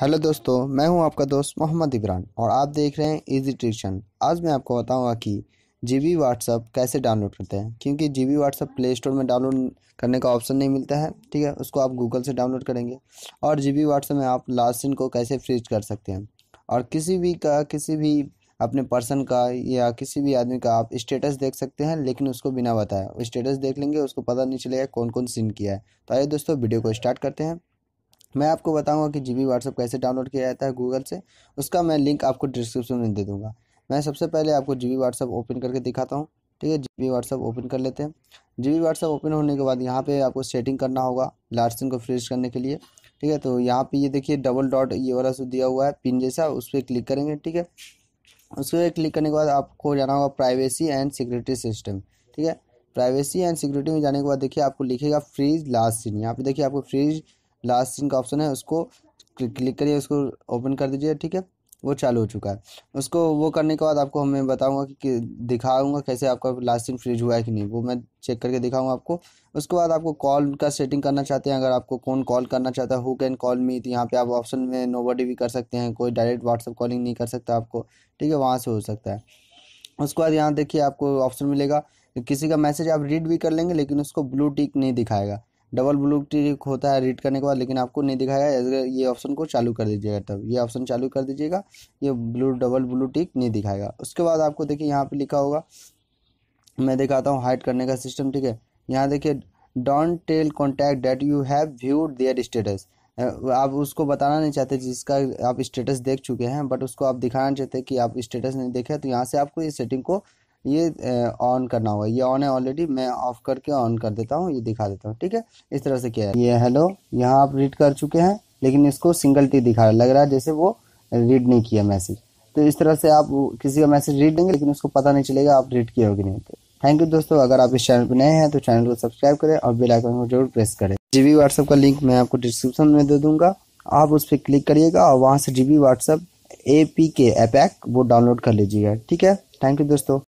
hello दोस्तों मैं हूं आपका दोस्त मोहम्मद इब्रान और आप देख रहे हैं इजी ट्रिक्शन आज मैं आपको बताऊंगा कि जी बी व्हाट्सअप कैसे डाउनलोड करते हैं क्योंकि G B WhatsApp Play Store में डाउनलोड करने का ऑप्शन नहीं मिलता है ठीक है उसको आप गूगल से डाउनलोड करेंगे और जी बी व्हाट्सअप में आप लास्ट सिन को कैसे फ्रीज कर सकते हैं और किसी भी का किसी भी अपने पर्सन का या किसी भी आदमी का आप स्टेटस देख सकते हैं लेकिन उसको बिना बताए स्टेटस देख लेंगे उसको पता नहीं चलेगा कौन कौन सीन किया है तो आइए दोस्तों वीडियो को स्टार्ट करते हैं मैं आपको बताऊंगा कि जीबी व्हाट्सएप कैसे डाउनलोड किया जाता है गूगल से उसका मैं लिंक आपको डिस्क्रिप्शन में दे दूँगा मैं सबसे पहले आपको जीबी व्हाट्सएप ओपन करके दिखाता हूँ ठीक है जीबी व्हाट्सएप ओपन कर लेते हैं जीबी व्हाट्सएप ओपन होने के बाद यहाँ पे आपको सेटिंग करना होगा लार्सन को फ्रेश करने के लिए ठीक है तो यहाँ पे ये देखिए डबल डॉट ये वाला सो दिया हुआ है पिन जैसा उस पर क्लिक करेंगे ठीक है उस पर क्लिक करने के बाद आपको जाना होगा प्राइवेसी एंड सिक्योरिटी सिस्टम ठीक है प्राइवेसी एंड सिक्योरिटी में जाने के बाद देखिए आपको लिखेगा फ्रीज लास्ट सीन यहाँ पे देखिए आपको फ्रीज लास्ट सिंक ऑप्शन है उसको क्लिक करिए उसको ओपन कर दीजिए ठीक है वो चालू हो चुका है उसको वो करने के बाद आपको मैं बताऊंगा कि, कि दिखाऊंगा कैसे आपका लास्टिंग फ्रिज हुआ है कि नहीं वो मैं चेक करके दिखाऊंगा आपको उसके बाद आपको कॉल का सेटिंग करना चाहते हैं अगर आपको कौन कॉल करना चाहता है हु कैन कॉल मी तो यहाँ पे आप ऑप्शन में नोबडी भी कर सकते हैं कोई डायरेक्ट व्हाट्सअप कॉलिंग नहीं कर सकता आपको ठीक है वहाँ से हो सकता है उसके बाद यहाँ देखिए आपको ऑप्शन मिलेगा किसी का मैसेज आप रीड भी कर लेंगे लेकिन उसको ब्लू टिक नहीं दिखाएगा डबल ब्लू टिक होता है रीड करने के बाद लेकिन आपको नहीं दिखाएगा ये ऑप्शन को चालू कर दीजिएगा तब ये ऑप्शन चालू कर दीजिएगा ये ब्लू डबल ब्लू टिक नहीं दिखाएगा उसके बाद आपको देखिए यहाँ पे लिखा होगा मैं दिखाता हूँ हाइड करने का सिस्टम ठीक है यहाँ देखिए don't tell contact that you have viewed their status आप उसको बताना नहीं चाहते जिसका आप स्टेटस देख चुके हैं बट उसको आप दिखाना चाहते हैं कि आप स्टेटस नहीं देखे तो यहाँ से आपको इस सेटिंग को ये ऑन करना होगा ये ऑन है ऑलरेडी मैं ऑफ करके ऑन कर देता हूँ ये दिखा देता हूँ ठीक है इस तरह से क्या है ये हेलो यहाँ आप रीड कर चुके हैं लेकिन इसको सिंगल टी दिखा रहा है लग रहा है जैसे वो रीड नहीं किया मैसेज तो इस तरह से आप किसी का मैसेज रीड देंगे लेकिन उसको पता नहीं चलेगा आप रीड किए होगी नहीं तो थैंक यू दोस्तों अगर आप इस चैनल पर नए हैं तो चैनल को सब्सक्राइब करें और बेल आइकन को जरूर प्रेस करें जीबी व्हाट्सएप का लिंक मैं आपको डिस्क्रिप्शन में दे दूंगा आप उस पर क्लिक करिएगा और वहाँ से GB WhatsApp A P K APK वो डाउनलोड कर लीजिएगा ठीक है थैंक यू दोस्तों